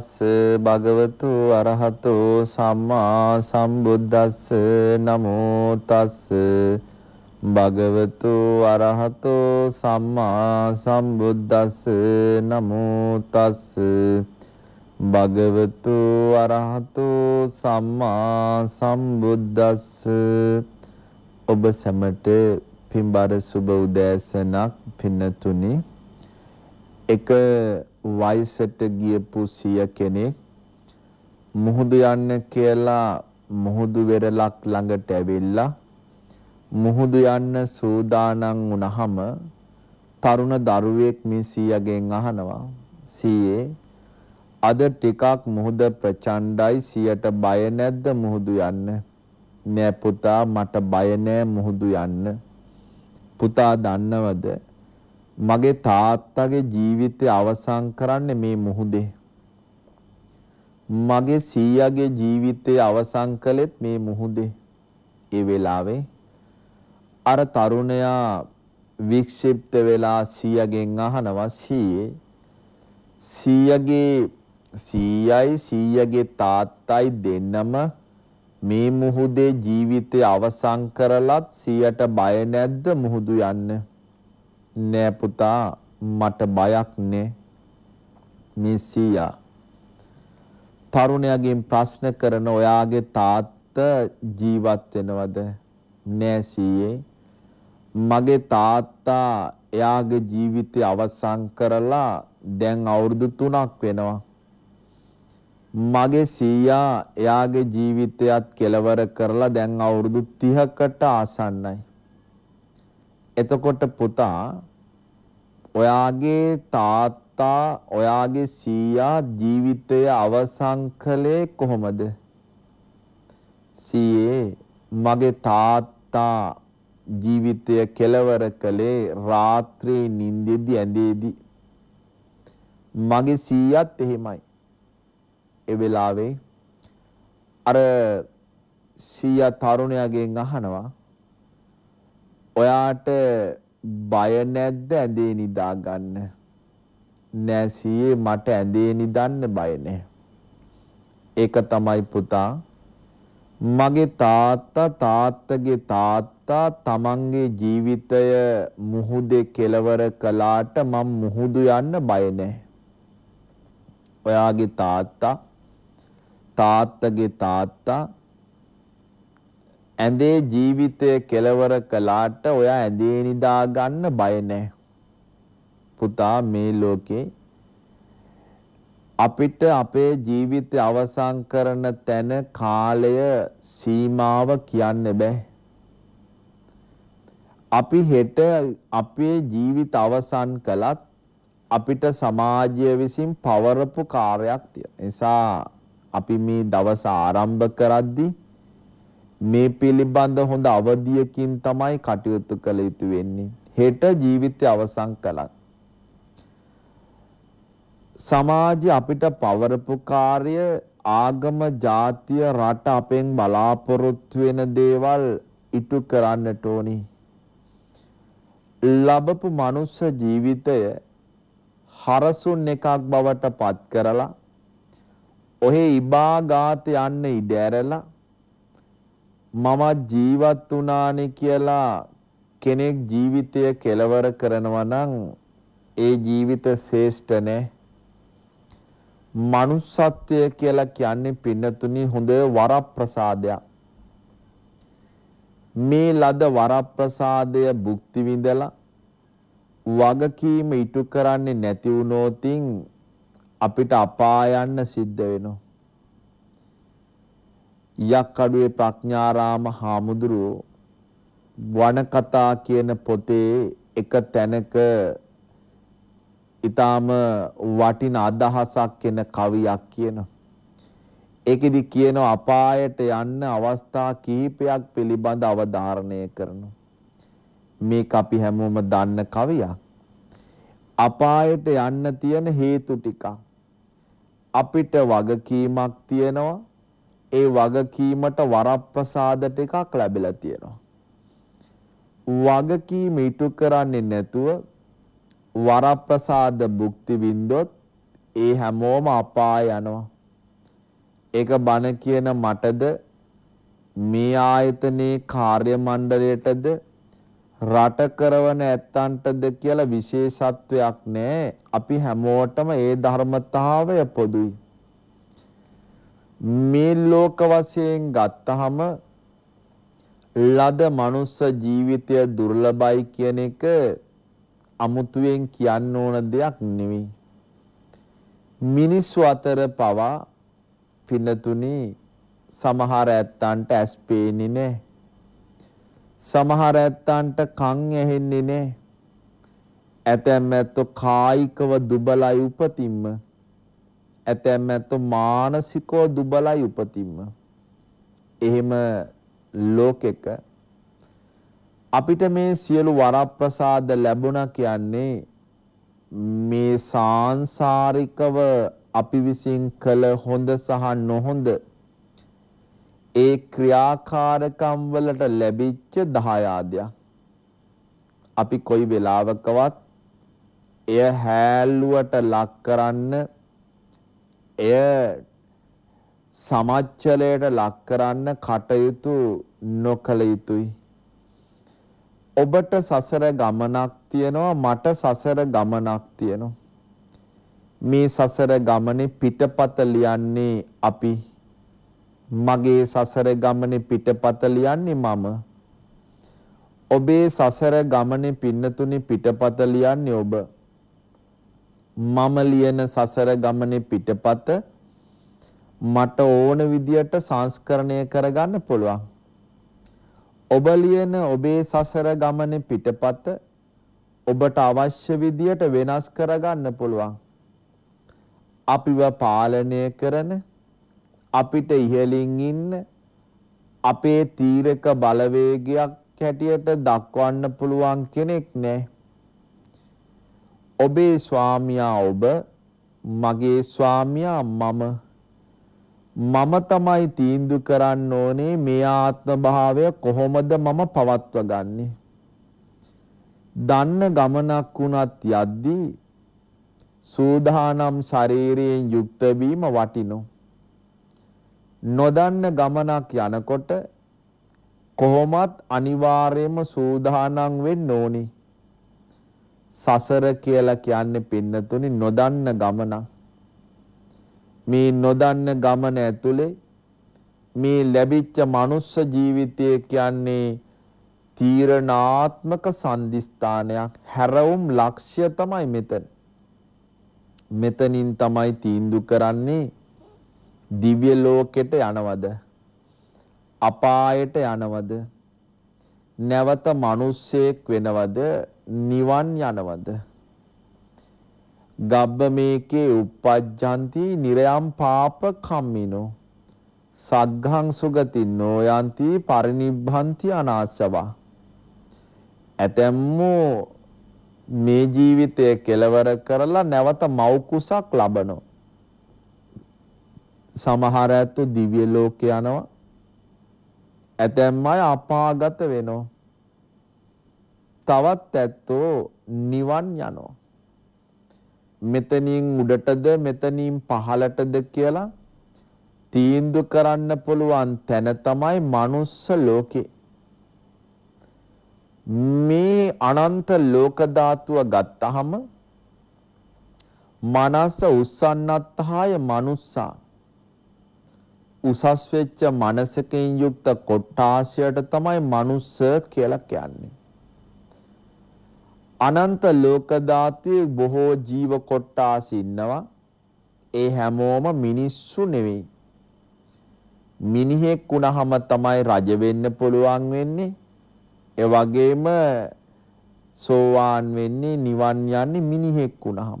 තස්ස භගවතු අරහතෝ සම්මා සම්බුද්දස්ස නමෝ තස්ස භගවතු අරහතෝ සම්මා සම්බුද්දස්ස නමෝ තස්ස භගවතු අරහතෝ සම්මා සම්බුද්දස්ස ඔබ සැමට පින්බර සුබ උදෑසනක් පින්නතුනි එක වයසට ගියපු සිය කෙනෙක් මුහුදු යන්න කියලා මුහුදු වෙරළක් ළඟට ඇවිල්ලා මුහුදු යන්න සූදානම් වුණහම තරුණ දරුවෙක් මේ සීයාගෙන් අහනවා සීයේ අද ටිකක් මුහුද ප්‍රචණ්ඩයි සියට බය නැද්ද මුහුදු යන්න නෑ පුතා මට බය නෑ මුහුදු යන්න පුතා දන්නවද මගේ තාත්තගේ ජීවිතය අවසන් කරන්නේ මේ මුහුදේ. මගේ සීයාගේ ජීවිතය අවසන් කළෙත් මේ මුහුදේ. ඒ වෙලාවේ අර තරුණයා වික්ෂිප්ත වෙලා සීයාගෙන් අහනවා සීයේ සීයාගේ සීයයි සීයාගේ තාත්තයි දෙන්නම මේ මුහුදේ ජීවිතය අවසන් කරලත් සීයට බය නැද්ද මුහුදු යන්න? නෑ පුතා මට බයක් නෑ මේ සීයා තරුණයාගෙන් ප්‍රශ්න කරන ඔයාගේ තාත්තා ජීවත් වෙනවද නෑ සීයේ මගේ තාත්තා එයාගේ ජීවිතය අවසන් කරලා දැන් අවුරුදු 3ක් වෙනවා. මගේ සීයා එයාගේ ජීවිතයත් කෙලවර කරලා දැන් අවුරුදු 30කට ආසන්නයි. එතකොට පුතා ඔයාගේ තාත්තා ඔයාගේ සීයා ජීවිතය අවසන් කළේ කොහොමද? සීයේ මගේ තාත්තා ජීවිතය කෙලවර කළේ රාත්‍රී නිින්දෙදි ඇඳේදී. මගේ සීයාත් එහෙමයි. ඒ වෙලාවේ අර සීයා තරුණයාගෙන් අහනවා ඔයාට බය නැද්ද ඇඳේ නිදා ගන්න? නැසියේ මට ඇඳේ නිදන්න බය නැහැ. ඒක තමයි පුතා මගේ තාත්තා තාත්තගේ තාත්තා තමන්ගේ ජීවිතය මුහුදේ කෙලවර කළාට මම මුහුදු යන්න බය නැහැ. ඔයාගේ තාත්තා තාත්තගේ තාත්තා ඇඳේ ජීවිතය කෙලවර කළාට ඔයා ඇඳේ නිදා ගන්න බය නැහැ. පුතා මේ ලෝකේ අපිට අපේ ජීවිතය අවසන් කරන තැන කාලය සීමාව කියන්න බෑ. අපි හෙට අපේ ජීවිත අවසන් කළත් අපිට සමාජය විසින් පවරපු කාර්යයක් තියෙනවා. නිසා අපි මේ දවස ආරම්භ කරද්දී මේ පිළිබඳ හොඳ අවධියකින් තමයි කටයුතු කළ යුතු වෙන්නේ. හෙට ජීවිතය අවසන් කළත් සමාජය අපිට පවරපු කාර්ය ආගම, ජාතිය, රට අපෙන් බලාපොරොත්තු වෙන දේවල් ඉටු කරන්නට ඕනි. ලැබපු මනුස්ස ජීවිතය හරසුන් එකක් බවට පත් කරලා ඔහේ ඉබාගාත යන්න ඉඩ ඇරලා මම ජීවත් වුණානේ කියලා කෙනෙක් ජීවිතය කෙලවර කරනවා නම් ඒ ජීවිත ශ්‍රේෂ්ඨ නෑ. manussත්වය කියලා කියන්නේ පින්නතුනි හොඳ වරප්‍රසාදයක්. මේ ලද වරප්‍රසාදය භුක්ති විඳලා වගකීම ඉටු කරන්නේ නැති වුණොතින් අපිට අපායන්න සිද්ධ වෙනවා. යක්කඩුවේ ප්‍රඥාරාම හාමුදුරුව වනකතා කියන පොතේ එක තැනක ඊටාම වටින අදහසක් වෙන කවියක් කියනවා. ඒකෙදි කියනවා අපායට යන්න අවස්ථා කිහිපයක් පිළිබඳ අවධාරණය කරනවා. මේක අපි හැමෝම දන්න කවියක්. අපායට යන්න තියෙන හේතු ටිකක් අපිට වගකීමක් තියෙනවා ඒ වගකීමට වරප්‍රසාදට එකක් ලැබිලා තියෙනවා. වගකීම ඉටු කරන්නේ නැතුව වරප්‍රසාද භුක්ති විඳොත් ඒ හැමෝම අපාය යනවා. ඒක බන කියන මටද මේ ආයතනයේ කාර්ය මණ්ඩලයටද රට කරවන ඇත්තන්ටද කියලා විශේෂත්වයක් නැහැ. අපි හැමෝටම ඒ ධර්මතාවය පොදුයි. මේ ලෝක වශයෙන් ගත්තහම ලද මනුස්ස ජීවිතය දුර්ලභයි කියන එක අමුතුවෙන් කියන්න ඕන දෙයක් නෙවෙයි. මිනිස්සු අතර පවා පින්නතුනි සමහර ඇත්තන්ට ඇස් පේන්නේ නැහැ. සමහර ඇත්තන්ට කන් ඇහෙන්නේ නැහැ. ඇතැම් ඇත්තෝ කායිකව දුබලයි උපතින්ම. ඇතැම් ඇත්ත මානසිකෝ දුබලයි උපතින්ම. එහෙම ලෝකෙක අපිට මේ සියලු වරප්‍රසාද ලැබුණා කියන්නේ මේ සාංශාරිකව අපි විසින් කළ හොඳ සහ නොහොඳ ඒ ක්‍රියාකාරකම් වලට ලැබිච්ච දහයාදයක්. අපි කොයි වෙලාවකවත් එය හැල්ලුවට ලක් කරන්න එය සමච්චලයට ලක් කරන්න කටයුතු නොකළ යුතුයි. ඔබට සසර ගමනක් තියෙනවා මට සසර ගමනක් තියෙනවා. මේ සසර ගමනේ පිටපත ලියන්නේ අපි. මගේ සසර ගමනේ පිටපත ලියන්නේ මම. ඔබේ සසර ගමනේ පින්නතුනි පිටපත ලියන්නේ ඔබ. මම ලියන සසර ගමනේ පිටපත මට ඕන විදියට සංස්කරණය කරගන්න පුළුවන්. ඔබ ලියන ඔබේ සසර ගමනේ පිටපත ඔබට අවශ්‍ය විදියට වෙනස් කරගන්න පුළුවන්. අපිව පාලනය කරන අපිට ඉහලින් ඉන්න අපේ තීරක බලවේගයක් හැටියට දක්වන්න පුළුවන් කෙනෙක් නැහැ. ඔබේ ස්වාමියා ඔබ මගේ ස්වාමියා මම මම තමයි තීන්දු කරන්න ඕනේ මේ ආත්ම භාවය කොහොමද මම පවත්වගන්නේ දන්න ගමනක් වුණත් යද්දී සූදානම් ශරීරයෙන් යුක්ත වීම වටිනෝ නොදන්න ගමනක් යනකොට කොහොමත් අනිවාර්යයෙන්ම සූදානම් වෙන්න ඕනේ සසර කියලා කියන්නේ පින්නතුනි නොදන්න ගමනක්. මේ නොදන්න ගමන ඇතුලේ මේ ලැබිච්ච මනුස්ස ජීවිතය කියන්නේ තීරණාත්මක සම්දිස්ථානයක් හැරවුම් ලක්ෂ්‍ය තමයි මෙතන. මෙතනින් තමයි තීන්දු කරන්නේ දිව්‍ය ලෝකෙට යනවද අපායට යනවද නැවත මිනිස්සෙක් වෙනවද නිවන් යනවද ගබ්බ මේකේ uppajjanti nirayam papa kammino sagghaṃ sugati noyanti parinibbanti anāsava ඇතැම්මෝ මේ ජීවිතය කෙලවර කරලා නැවත මව් කුසක් ලබනවා සමහර ඇතු දිව්‍ය ලෝක යනවා ඇතැම් අය අපාගත වෙනෝ. තවත් ඇත්තෝ නිවන් යනෝ. මෙතනින් උඩටද මෙතනින් පහලටද කියලා තීන්දු කරන්න පුළුවන් තැන තමයි මනුස්ස ලෝකේ. මේ අනන්ත ලෝක ධාතුව ගත්තහම මනස උස්සන්නත්හාය මනුස්සා උසස් වෙච්ච මනසකින් යුක්ත කොට්ටාශයට තමයි මනුස්ස කියලා කියන්නේ. අනන්ත ලෝක ධාතුවේ බොහෝ ජීව කොට්ටාස ඉන්නවා. ඒ හැමෝම මිනිස්සු නෙවෙයි. මිනිහෙක් වුණාම තමයි රජ වෙන්න පුළුවන් වෙන්නේ. ඒ වගේම සෝවාන් වෙන්නේ නිවන් යන්නේ මිනිහෙක් වුණාම.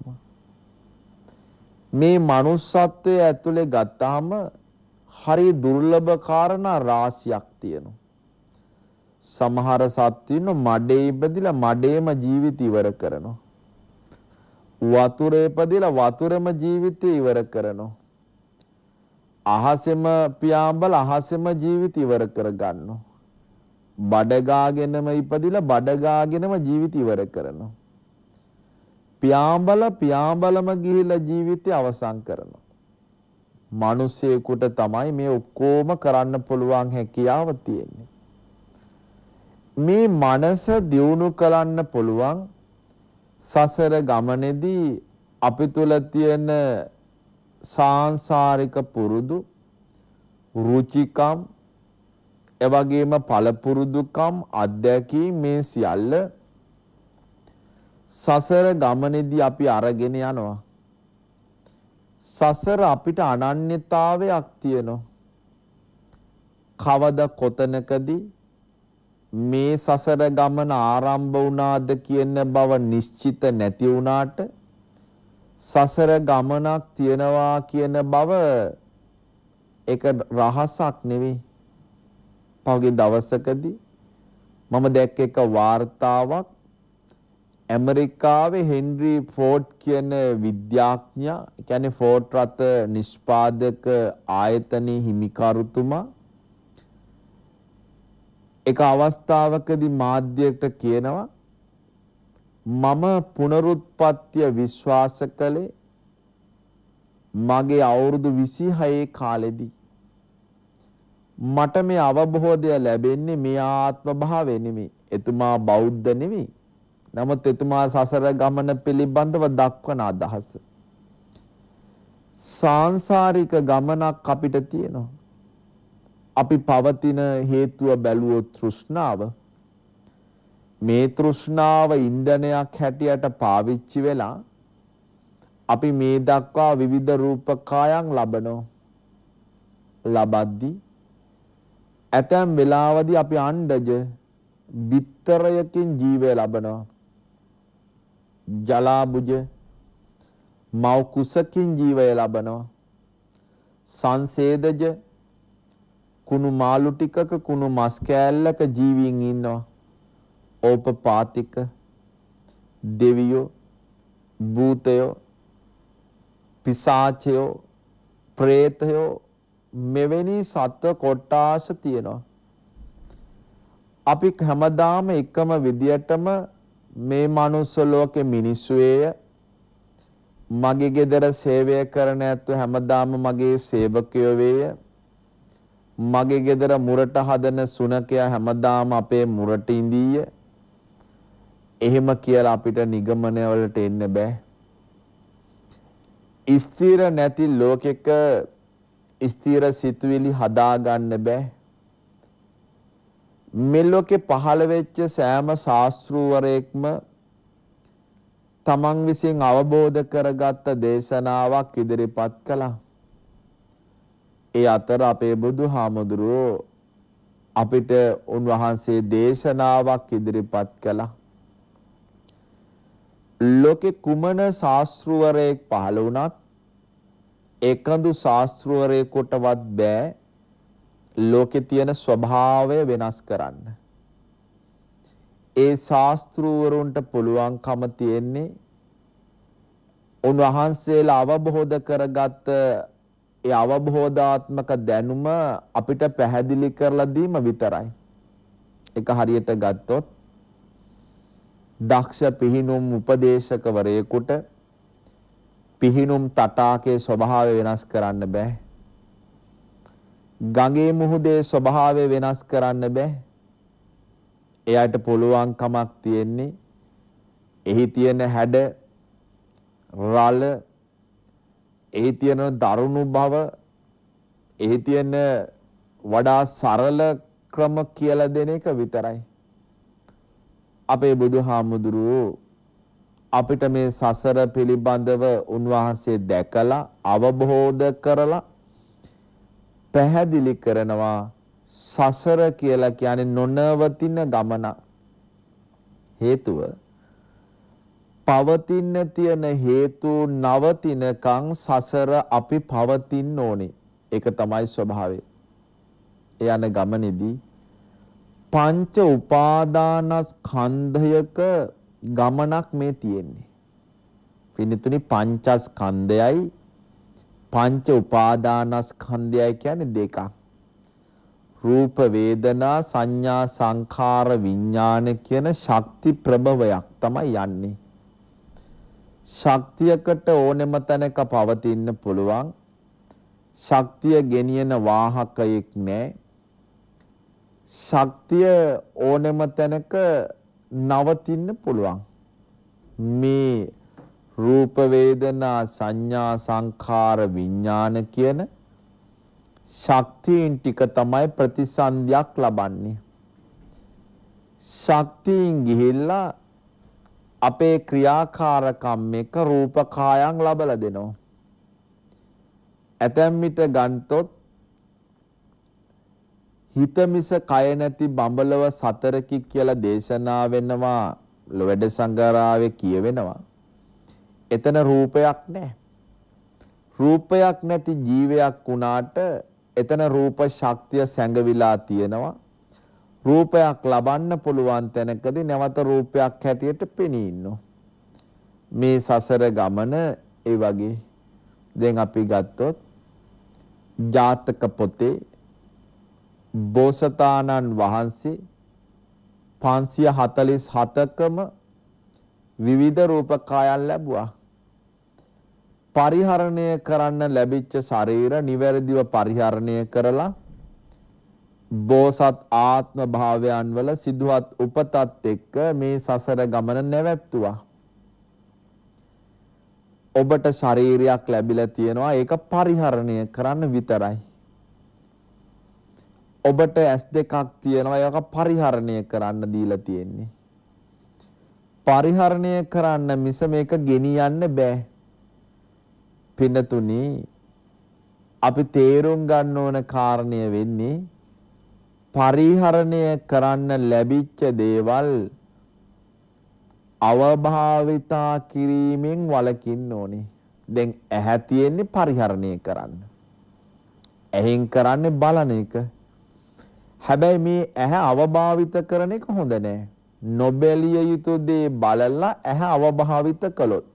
මේ manussත්වයේ ඇතුලේ ගත්තාම හරි දුර්ලභ කාරණා රාශියක් තියෙනවා. සමහර සත්ත්වින් මඩේ ඉපදිලා මඩේම ජීවිත ඉවර කරනවා. වතුරේ ඉපදිලා වතුරේම ජීවිතය ඉවර කරනවා. අහසෙම පියාඹල අහසෙම ජීවිත ඉවර කරගන්නවා. බඩගාගෙනම ඉපදිලා බඩගාගෙනම ජීවිත ඉවර කරනවා. පියාඹල පියාඹලම ගිහිලා ජීවිතය අවසන් කරනවා. මිනිස්සෙකුට තමයි මේ ඔක්කොම කරන්න පුළුවන් හැකියාව තියෙන්නේ. මේ මනස දියුණු කරන්න පුළුවන් සසර ගමනේදී අපි තුල තියෙන සාංශාරික පුරුදු රුචිකම් එවැගේම පළපුරුදුකම් අධ්‍යක්ීම් මේ සියල්ල සසර ගමනේදී අපි අරගෙන යනවා සසර අපිට අනන්‍යතාවයක් තියෙනවා. කවද කොතනකදී මේ සසර ගමන ආරම්භ වුණාද කියන බව නිශ්චිත නැති වුණාට සසර ගමනක් තියනවා කියන බව ඒක රහසක් නෙවෙයි. පහුගිය දවසකදී මම දැක්ක එක වார்த்தාවක් ඇමරිකාවේ හෙන්රි ෆෝඩ් කියන විද්‍යාඥයා කියන්නේ ෆෝඩ් රථ නිෂ්පාදක ආයතනයේ හිමිකරුතුමා එක අවස්ථාවකදී මාධ්‍යයට කියනවා මම පුනරුත්පත්තිය විශ්වාස කළේ මගේ අවුරුදු 26 කාලෙදී මට මේ අවබෝධය ලැබෙන්නේ මේ ආත්ම භාවය නෙමෙයි එතුමා බෞද්ධ නෙමෙයි නමුත් එතුමා සසර ගමන පිළිබඳව දක්වන අදහස සාංශාරික ගමනක් අපිට තියෙනවා. අපි පවතින හේතුව බැලුවොත් තෘෂ්ණාව මේ තෘෂ්ණාව ඉන්ධනයක් හැටියට පාවිච්චි වෙලා අපි මේ දක්වා විවිධ රූපකායන් ලබනෝ ලබද්දී ඇතැම් වෙලාවදී අපි අණ්ඩජ බිත්තරයකින් ජීවය ලබනවා ජලාබුජ මව් කුසකින් ජීවය ලබනවා. සංසේදජ කුණු මාළු ටිකක කුණු මස් කෑල්ලක ජීවීන් ඉන්නවා. ඕපපාතික දෙවියෝ භූතයෝ පිසාචයෝ ප්‍රේතයෝ මෙවැනි සත්ව කොට්ටාස තියෙනවා. අපි හැමදාම එකම විදියටම මේ මනුස්ස ලෝකේ මිනිස්සුවේය මගේ ගෙදර සේවය කරන ඇත්තු හැමදාම මගේ සේවකයෝ වේය මගේ ගෙදර මුරට හදන සුනකයා හැමදාම අපේ මුරට ඉඳීය එහෙම කියලා අපිට නිගමනවලට එන්න බෑ ස්ථිර නැති ලෝකෙක ස්ථිර සිතුවිලි හදා ගන්න බෑ මෙලොකේ පහළ වෙච්ච සෑම ශාස්ත්‍රූවරයෙක්ම තමන් විසින් අවබෝධ කරගත්ත දේශනාවක් ඉදිරිපත් කළා. ඒ අතර අපේ බුදුහාමුදුරුවෝ අපිට උන්වහන්සේ දේශනාවක් ඉදිරිපත් කළා. ලෝකේ කුමන ශාස්ත්‍රවරයෙක් පහළ වුණත් එකඳු ශාස්ත්‍රවරයෙකුටවත් බෑ ලෝකේ තියෙන ස්වභාවය වෙනස් කරන්න. ඒ ශාස්ත්‍රූවරුන්ට පුළුවන්කම තියෙන්නේ උන්වහන්සේලා අවබෝධ කරගත් ඒ අවබෝධාත්මක දැනුම අපිට පැහැදිලි කරලා දීම විතරයි. ඒක හරියට ගත්තොත් දක්ෂ පිහිනුම් උපදේශකවරයෙකුට පිහිනුම් තටාකයේ ස්වභාවය වෙනස් කරන්න බෑ. ගඟේ මුහුදේ ස්වභාවය වෙනස් කරන්න බෑ. එයාට පුළුවන් කමක් තියෙන්නේ එහි තියෙන හැඩ රළ එහි තියෙන දරුණු බව එහි තියෙන වඩා සරල ක්‍රම කියලා දෙන එක විතරයි. අපේ බුදුහාමුදුරුවෝ අපිට මේ සසර පිළිබඳව උන්වහන්සේ දැකලා අවබෝධ කරලා පැහැදිලි කරනවා සසර කියලා කියන්නේ නොනවතින ගමන. හේතුව පවතින්න තියෙන හේතු නවතිනකන් සසර අපි පවතින්න ඕනේ. ඒක තමයි ස්වභාවය. යන ගමනේදී පංච උපාදානස්කන්ධයක ගමනක් මේ තියෙන්නේ. පින්තුනි පංචස්කන්ධයයි පංච උපාදානස්කන්ධය කියන්නේ දෙකක්. රූප වේදනා සංඥා සංඛාර විඥාන කියන ශක්ති ප්‍රභවයක් තමයි යන්නේ. ශක්තියකට ඕනෙම තැනක පවතින්න පුළුවන්. ශක්තිය ගෙනියන වාහකයක් නැහැ. ශක්තිය ඕනෙම තැනක නවතින්න පුළුවන්. මේ රූප වේදනා සංඥා සංඛාර විඥාන කියන ශක්තියින් ටික තමයි ප්‍රතිසන්දියක් ලබන්නේ ශක්තියින් ගිහිල්ලා අපේ ක්‍රියාකාරකම් එක රූපකායන් ලබලා දෙනවා ඇතැම් විට ගන්තොත් හිත මිස කය නැති බඹලව සතරකි කියලා දේශනා වෙනවා වැඩ සංගරාවේ කියවෙනවා එතන රූපයක් නැහැ. රූපයක් නැති ජීවයක් වුණාට එතන රූප ශක්තිය සැඟවිලා තියෙනවා. රූපයක් ලබන්න පුළුවන් තැනකදී නැවත රූපයක් හැටියට පෙනී ඉන්නෝ. මේ සසර ගමන ඒ වගේ දැන් අපි ගත්තොත් ජාතක පොතේ බෝසතාණන් වහන්සේ 547කම විවිධ රූප කායන් ලැබුවා. පරිහරණය කරන්න ලැබිච්ච ශරීර නිවැරදිව පරිහරණය කරලා බෝසත් ආත්ම භාවයන් වල සිදුවත් උපතත් එක්ක මේ සසර ගමන නැවැත්තුවා. ඔබට ශරීරයක් ලැබිලා තියෙනවා ඒක පරිහරණය කරන්න විතරයි. ඔබට ඇස් දෙකක් තියෙනවා ඒක පරිහරණය කරන්න දීලා තියෙන්නේ. පරිහරණය කරන්න මිස මේක ගෙනියන්න බෑ. පින්නතුනි අපි තේරුම් ගන්න ඕන කාරණය වෙන්නේ පරිහරණය කරන්න ලැබිච්ච දේවල් අවභාවිතා කිරීමෙන් වළකින්න ඕනේ. දැන් ඇහැ තියෙන්නේ පරිහරණය කරන්න. ඇහෙන් කරන්නේ බලන එක. හැබැයි මේ ඇහැ අවභාවිත කරන එක හොඳ නෑ. නොබැලිය යුතු දේ බලලා ඇහැ අවභාවිත කළොත්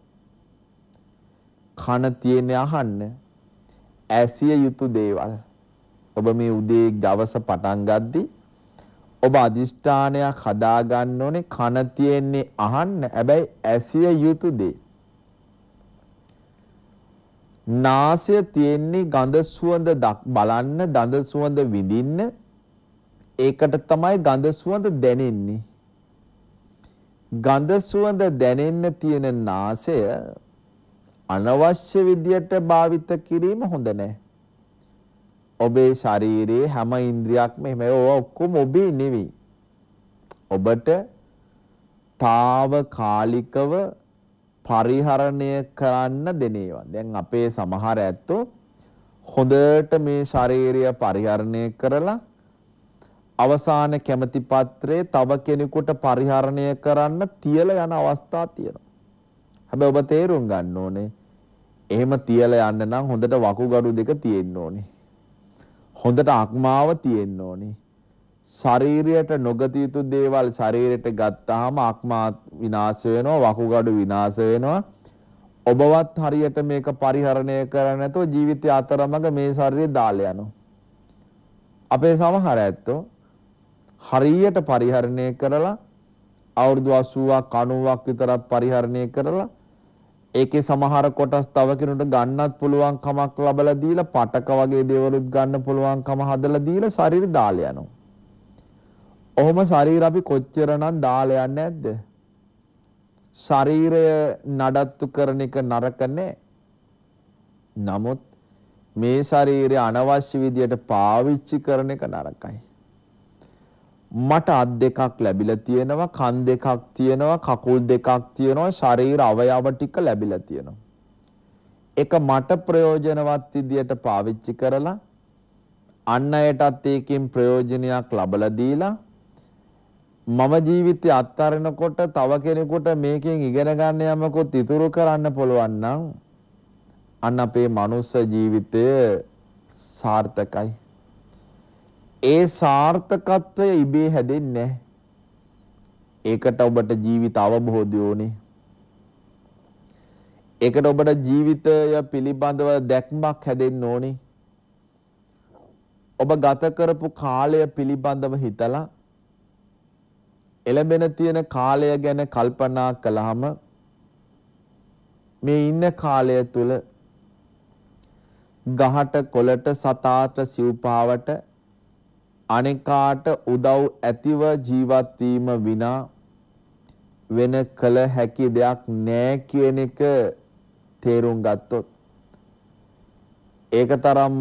කන තියෙන අහන්න ඇසිය යුතු දේවල් ඔබ මේ උදේ දවස පටන් ගද්දී ඔබ අදිෂ්ඨානයක් හදා ගන්න ඕනේ කන තියෙන්නේ අහන්න හැබැයි ඇසිය යුතු දේ. නාසය තියෙන්නේ ගඳ සුවඳ බලන්න දඳ සුවඳ විඳින්න ඒකට තමයි ගඳ සුවඳ දැනෙන්නේ. ගඳ සුවඳ දැනෙන්න තියෙන නාසය අනවශ්‍ය විදියට භාවිත කිරීම හොඳ නැහැ. ඔබේ ශරීරයේ හැම ඉන්ද්‍රියක්ම එහෙම ඒවා ඔක්කොම ඔබේ නෙවෙයි. ඔබට తాවකාලිකව පරිහරණය කරන්න දෙන ඒවා. දැන් අපේ සමහර ඇත්තෝ හොඳට මේ ශාරීරිය පරිහරණය කරලා අවසාන කැමැති පත්‍රයේ තව කෙනෙකුට පරිහරණය කරන්න තියලා යන අවස්ථා තියෙනවා. හැබැයි ඔබ තේරුම් ගන්න ඕනේ එහෙම තියලා යන්න නම් හොඳට වකුගඩු දෙක තියෙන්න ඕනේ. හොඳට අක්මාව තියෙන්න ඕනේ. ශරීරයට නොගතිය යුතු දේවල් ශරීරයට ගත්තාම අක්මා විනාශ වෙනවා, වකුගඩු විනාශ වෙනවා. ඔබවත් හරියට මේක පරිහරණය කරන්නේ නැතුව ජීවිතය අතරමඟ මේ ශරීරය දාලා යනවා. අපේ සමහර ඇත්තෝ හරියට පරිහරණය කරලා අවුරුදු 80ක් 90ක් විතරක් පරිහරණය කරලා ඒකේ සමහර කොටස් තව කෙනෙකුට ගන්නත් පුළුවන් කමක් ලැබලා දීලා පටක වගේ දේවලුත් ගන්න පුළුවන් කම හදලා දීලා ශරීර දාලා යනවා. ඔහොම ශරීර අපි කොච්චරනම් දාලා යන්නේ නැද්ද? ශරීරය නඩත්තු කරන එක නරක නෑ. නමුත් මේ ශරීරය අනවශ්‍ය විදියට පාවිච්චි කරන එක නරකයි. මට අත් දෙකක් ලැබිලා තියෙනවා කන් දෙකක් තියෙනවා කකුල් දෙකක් තියෙනවා ශරීර අවයව ටික ලැබිලා තියෙනවා ඒක මට ප්‍රයෝජනවත් විදියට පාවිච්චි කරලා අන් අයටත් ඒකෙන් ප්‍රයෝජනයක් ලබලා දීලා මම ජීවිතය අත්හරිනකොට තව කෙනෙකුට මේකෙන් ඉගෙන ගන්න යමකුත් ඉතුරු කරන්න පුළුවන් නම් අන්න අපේ මනුස්ස ජීවිතය සාර්ථකයි ඒ සාර්ථකත්වය ඉබේ හැදෙන්නේ ඒකට ඔබට ජීවිත අවබෝධය ඕනේ. ඒකට ඔබට ජීවිතය පිළිබඳව දැක්මක් හැදෙන්න ඕනේ. ඔබ ගත කරපු කාලය පිළිබඳව හිතලා එළඹෙන තියෙන කාලය ගැන කල්පනා කළාම මේ ඉන්න කාලය තුල ගහට කොළට සතාට සිව්පාවට අනෙකාට උදව් ඇතිව ජීවත් වීම විනා වෙන කල හැකි දෙයක් නෑ කියන එක තේරුම් ගත්තොත් ඒක තරම්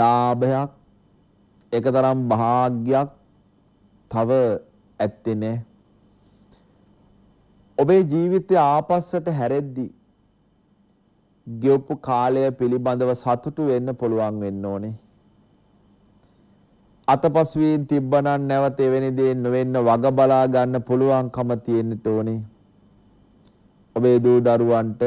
ලාභයක් ඒක තරම් භාග්යක් තව ඇත්තේ නෑ ඔබේ ජීවිතය ආපස්සට හැරෙද්දී ගෙවපු කාලය පිළිබඳව සතුටු වෙන්න පුළුවන් වෙන්න ඕනේ අතපසුවේ තිබ්බනම් නැවත එවැනි දේ නොවෙන්න වග බලා ගන්න පුළුවන්කම තියෙන්න ඕනේ. ඔබේ දූ දරුවන්ට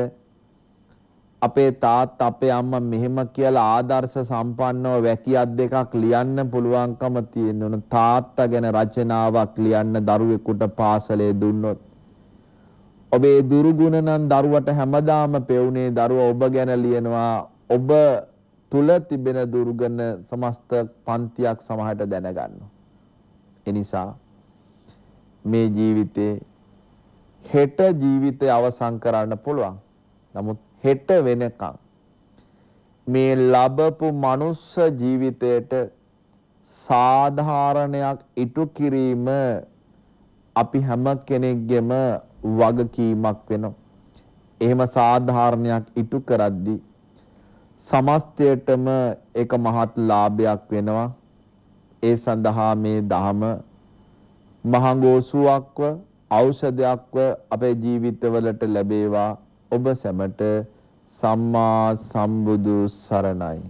අපේ තාත්තා අපේ අම්මා මෙහෙම කියලා ආදර්ශ සම්පන්නව වැකියක් දෙකක් ලියන්න පුළුවන්කම තියෙන්න ඕන. තාත්තා ගැන රචනාවක් ලියන්න දරුවෙකුට පාසලේ දුන්නොත් ඔබේ දුරුගුණ නම් දරුවට හැමදාම පෙවුනේ දරුවා ඔබ ගැන ලියනවා ඔබ තුල තිබෙන දුර්ගන සමස්ත පන්තියක් සමහරට දැනගන්නවා. එනිසා මේ ජීවිතේ හෙට ජීවිතය අවසන් කරන්න පුළුවන්. නමුත් හෙට වෙනකම් මේ ලබපු මනුස්ස ජීවිතයට සාධාරණයක් ඉටු කිරීම අපි හැම කෙනෙක්ගෙම වගකීමක් වෙනවා. එහෙම සාධාරණයක් ඉටු කරද්දී සමස්තයටම එක මහත් ලාභයක් වෙනවා. ඒ සඳහා මේ දහම මහඟෝසුවක්ව ඖෂධයක්ව අපේ ජීවිතවලට ලැබේවා. ඔබ සැමට සම්මා සම්බුදු සරණයි.